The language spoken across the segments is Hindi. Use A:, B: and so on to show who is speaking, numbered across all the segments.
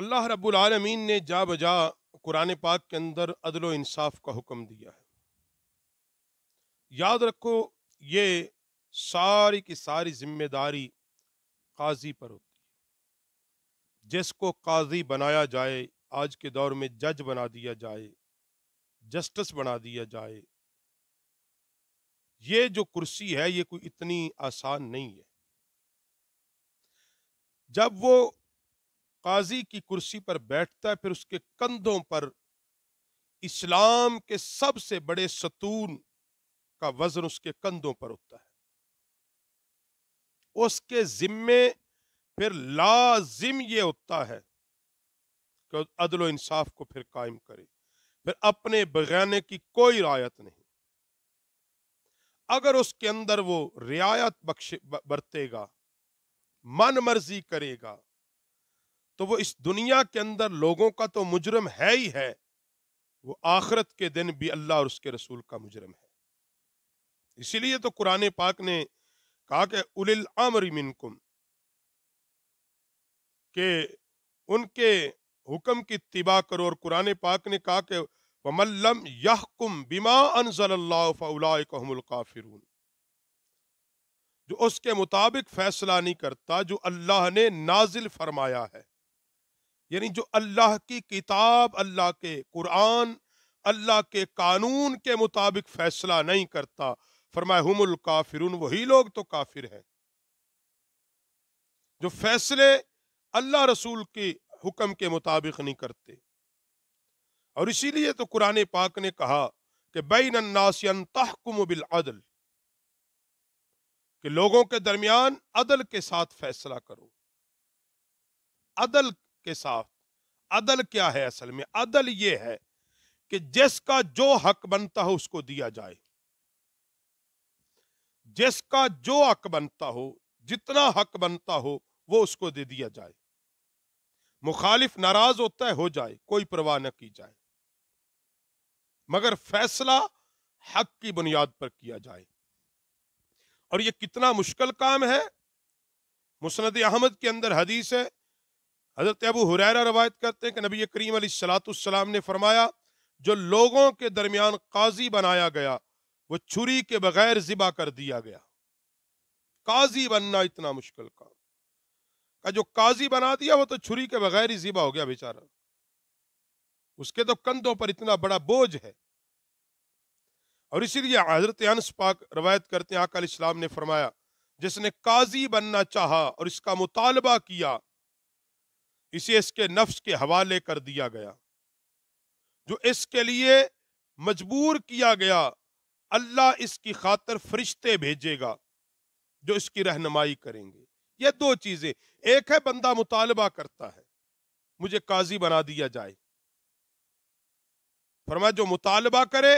A: अल्लाह रब्बुल ने जा बजा कुरान पाक के अंदर अदल इंसाफ का हुक्म दिया है याद रखो ये सारी की सारी जिम्मेदारी काजी पर होती है जिसको काजी बनाया जाए आज के दौर में जज बना दिया जाए जस्टिस बना दिया जाए ये जो कुर्सी है ये कोई इतनी आसान नहीं है जब वो काजी की कुर्सी पर बैठता है फिर उसके कंधों पर इस्लाम के सबसे बड़े सतून का वजन उसके कंधों पर होता है उसके जिम्मे फिर लाजिम ये होता है कि अदल इंसाफ को फिर कायम करे फिर अपने बगैने की कोई रायत नहीं अगर उसके अंदर वो रियायत बख्शे बरतेगा मन मर्जी करेगा तो वो इस दुनिया के अंदर लोगों का तो मुजरम है ही है वो आखरत के दिन भी अल्लाह और उसके रसूल का मुजरम है इसीलिए तो कुरान पाक ने कहा कि उलिल आमरी के उनके हुक्म की तिबा करो और कुरान पाक ने कहा कि वमल्लम यहकुम बिमा अनजल्लाफुल काफिरून जो उसके मुताबिक फैसला नहीं करता जो अल्लाह ने नाजिल फरमाया है यानी जो अल्लाह की किताब अल्लाह के कुरान अल्लाह के कानून के मुताबिक फैसला नहीं करता फरमाए हमल काफिर वही लोग तो काफिर हैं जो फैसले अल्लाह रसूल के हुक्म के मुताबिक नहीं करते और इसीलिए तो कुरान पाक ने कहा कि बैन नासियन तहकुम बिल अदल कि लोगों के दरमियान अदल के साथ फैसला करो अदल के साथ अदल क्या है असल में अदल ये है कि जिसका जो हक बनता हो उसको दिया जाए जिसका जो हक बनता हो जितना हक बनता हो वो उसको दे दिया जाए मुखालिफ नाराज होता है हो जाए कोई परवाह न की जाए मगर फैसला हक की बुनियाद पर किया जाए और ये कितना मुश्किल काम है मुसनद अहमद के अंदर हदीस है हज़रत अबू हुरैरा रवायत करते हैं कि नबी करीम सलातम ने फरमाया जो लोगों के दरमियान काजी बनाया गया वो छुरी के बगैर ज़िबा कर दिया गया काजी बनना इतना मुश्किल काम का जो काजी बना दिया वो तो छुरी के बगैर ही ज़िबा हो गया बेचारा उसके तो कंधों पर इतना बड़ा बोझ है और इसीलिए हजरत अनस पाक रवायत करते हैं आकाम इस्लाम ने फरमाया जिसने काजी बनना चाहा और इसका मुतालबा किया इसे इसके नफ्स के हवाले कर दिया गया जो इसके लिए मजबूर किया गया अल्लाह इसकी खातर फरिश्ते भेजेगा जो इसकी रहनुमाई करेंगे ये दो चीज़ें एक है बंदा मुतालबा करता है मुझे काजी बना दिया जाए फरमा जो मुतालबा करे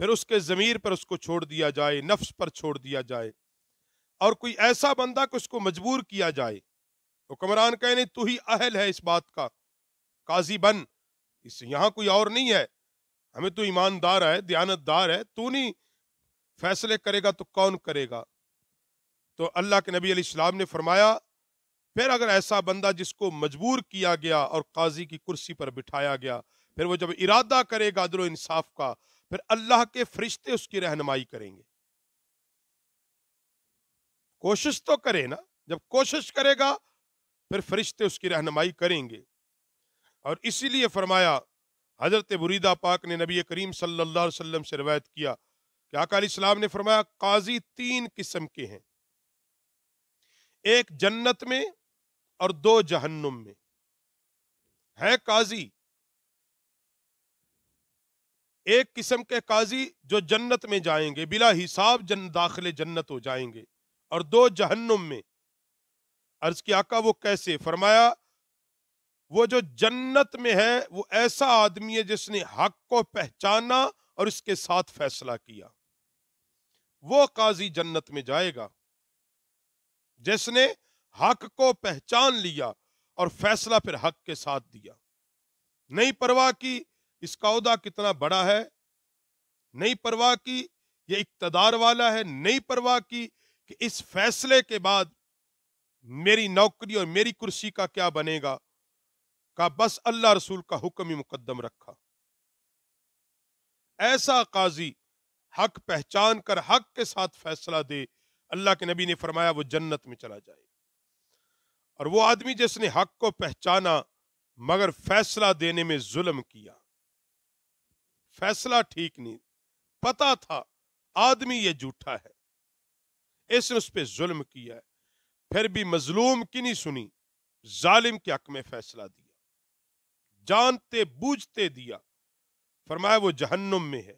A: फिर उसके ज़मीर पर उसको छोड़ दिया जाए नफ्स पर छोड़ दिया जाए और कोई ऐसा बंदा कि उसको मजबूर किया जाए हुक्मरान तो कहने तू ही अहल है इस बात का काजी बन इस यहां कोई और नहीं है हमें तो ईमानदार है दयानतदार है तू नहीं फैसले करेगा तो कौन करेगा तो अल्लाह के नबी अलैहिस्सलाम ने फरमाया फिर अगर ऐसा बंदा जिसको मजबूर किया गया और काजी की कुर्सी पर बिठाया गया फिर वो जब इरादा करेगा दिलो इंसाफ का फिर अल्लाह के फरिश्ते उसकी रहनुमाई करेंगे कोशिश तो करे ना जब कोशिश करेगा फिर फरिश्ते उसकी रहनमाई करेंगे और इसीलिए फरमाया हज़रत बुरीदा पाक ने नबी करीम सल्लल्लाहु अलैहि वसल्लम से रवायत किया कि अकाली इस्लाम ने फरमाया काजी तीन किस्म के हैं एक जन्नत में और दो जहन्नुम में है काजी एक किस्म के काजी जो जन्नत में जाएंगे बिला हिसाब जन दाखिले जन्नत हो जाएंगे और दो जहन्नुम में अर्ज किया आका वो कैसे फरमाया वो जो जन्नत में है वो ऐसा आदमी है जिसने हक को पहचाना और इसके साथ फैसला किया वो काजी जन्नत में जाएगा जिसने हक को पहचान लिया और फैसला फिर हक के साथ दिया नहीं परवाह की इसका उदा कितना बड़ा है नहीं परवाह की ये इकतदार वाला है नहीं परवाह की कि इस फैसले के बाद मेरी नौकरी और मेरी कुर्सी का क्या बनेगा का बस अल्लाह रसूल का हुक्म ही मुकदम रखा ऐसा काजी हक पहचान कर हक के साथ फैसला दे अल्लाह के नबी ने फरमाया वो जन्नत में चला जाए और वो आदमी जिसने हक को पहचाना मगर फैसला देने में जुल्म किया फैसला ठीक नहीं पता था आदमी ये झूठा है इसने उस पर जुल्म किया है फिर भी मजलूम की नहीं सुनी जालिम के हक में फैसला दिया जानते बूझते दिया फरमाया वो जहन्नुम में है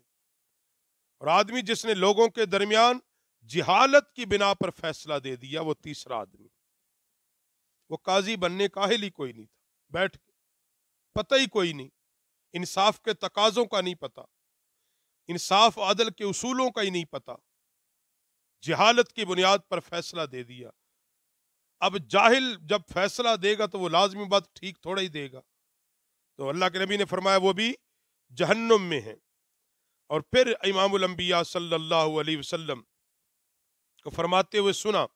A: और आदमी जिसने लोगों के दरमियान जिहालत की बिना पर फैसला दे दिया वो तीसरा आदमी वो काजी बनने का ही कोई नहीं था बैठ के पता ही कोई नहीं इंसाफ के तकाजों का नहीं पता इंसाफ आदल के उसूलों का ही नहीं पता जिहालत की बुनियाद पर फैसला दे दिया अब जाहिल जब फैसला देगा तो वो लाजमी बात ठीक थोड़ा ही देगा तो अल्लाह के नबी ने फरमाया वो भी जहन्नुम में है और फिर इमामबिया सल्लल्लाहु अलैहि वसल्लम को फरमाते हुए सुना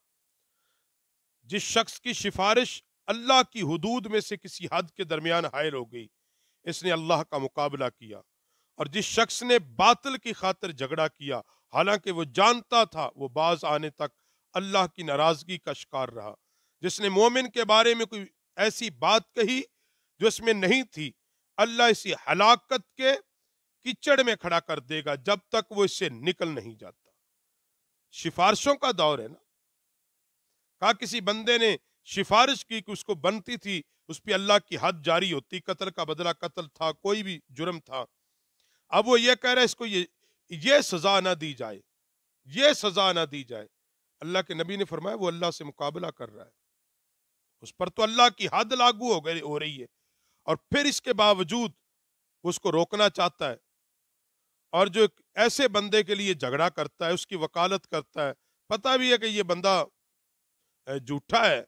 A: जिस शख्स की सिफारिश अल्लाह की हदूद में से किसी हद के दरमियान हायल हो गई इसने अल्लाह का मुकाबला किया और जिस शख्स ने बातिल की खातिर झगड़ा किया हालांकि वो जानता था वो बाज आने तक अल्लाह की नाराज़गी का शिकार रहा जिसने मोमिन के बारे में कोई ऐसी बात कही जो इसमें नहीं थी अल्लाह इसी हलाकत के कीचड़ में खड़ा कर देगा जब तक वो इससे निकल नहीं जाता सिफारिशों का दौर है ना कहा किसी बंदे ने सिफारिश की कि उसको बनती थी उस पर अल्लाह की हद जारी होती कत्ल का बदला कत्ल था कोई भी जुर्म था अब वो ये कह रहा है इसको ये ये सजा ना दी जाए ये सजा ना दी जाए अल्लाह के नबी ने फरमाया वो अल्लाह से मुकाबला कर रहा है उस पर तो अल्लाह की हद लागू हो गई हो रही है और फिर इसके बावजूद उसको रोकना चाहता है और जो एक ऐसे बंदे के लिए झगड़ा करता है उसकी वकालत करता है पता भी है कि ये बंदा झूठा है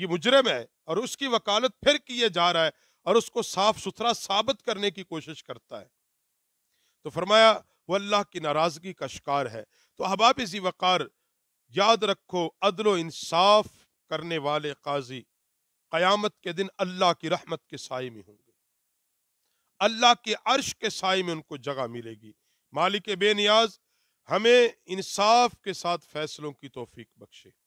A: ये मुजरम है और उसकी वकालत फिर किए जा रहा है और उसको साफ सुथरा साबित करने की कोशिश करता है तो फरमाया वो अल्लाह की नाराजगी का शिकार है तो अहबाब इसी वक़ार याद रखो अदलो इंसाफ करने वाले काजी क़यामत के दिन अल्लाह की रहमत के साय में होंगे अल्लाह के अर्श के साय में उनको जगह मिलेगी मालिक बेनियाज हमें इंसाफ के साथ फैसलों की तोफीक बख्शे